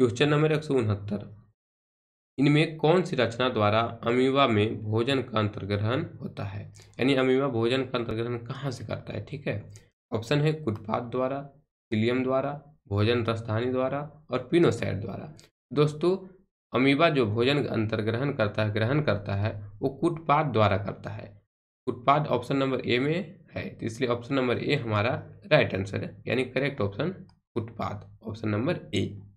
question number एक सौ उनहत्तर इनमें कौन सी रचना द्वारा अमीवा में भोजन का अंतर्ग्रहण होता है यानी अमीवा भोजन का अंतर्ग्रहण कहाँ से करता है ठीक है ऑप्शन है कुटपात द्वारा सिलियम द्वारा भोजन रसधानी द्वारा और पिनोसाइड द्वारा दोस्तों अमीबा जो भोजन अंतर्ग्रहण करता है ग्रहण करता है वो कुटपात द्वारा करता है कुटपात ऑप्शन नंबर ए में है तो इसलिए ऑप्शन नंबर ए हमारा राइट आंसर है यानी करेक्ट ऑप्शन कुटपात ऑप्शन नंबर ए